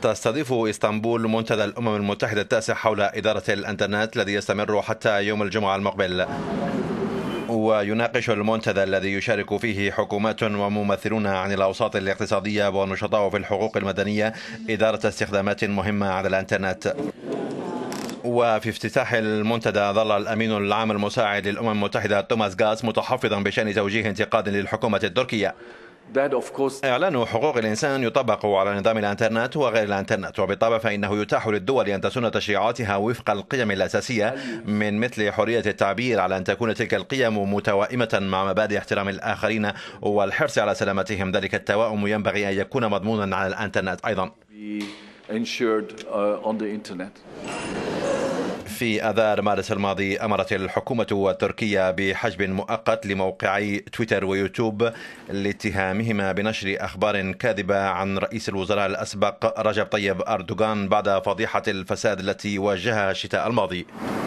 تستضيف اسطنبول منتدى الامم المتحده التاسع حول اداره الانترنت الذي يستمر حتى يوم الجمعه المقبل ويناقش المنتدى الذي يشارك فيه حكومات وممثلون عن الاوساط الاقتصاديه ونشطاء في الحقوق المدنيه اداره استخدامات مهمه على الانترنت وفي افتتاح المنتدى ظل الامين العام المساعد للامم المتحده توماس غاس متحفظا بشان توجيه انتقاد للحكومه التركيه إعلان حقوق الإنسان يطبق على نظام الإنترنت وغير الإنترنت وبالطبع فإنه يتاح للدول أن تسن تشريعاتها وفق القيم الأساسية من مثل حرية التعبير على أن تكون تلك القيم متوائمة مع مبادئ احترام الآخرين والحرص على سلامتهم ذلك التوائم ينبغي أن يكون مضمونا على الإنترنت أيضا. Uh, في اذار مارس الماضي امرت الحكومه التركيه بحجب مؤقت لموقعي تويتر ويوتيوب لاتهامهما بنشر اخبار كاذبه عن رئيس الوزراء الاسبق رجب طيب اردوغان بعد فضيحه الفساد التي واجهها الشتاء الماضي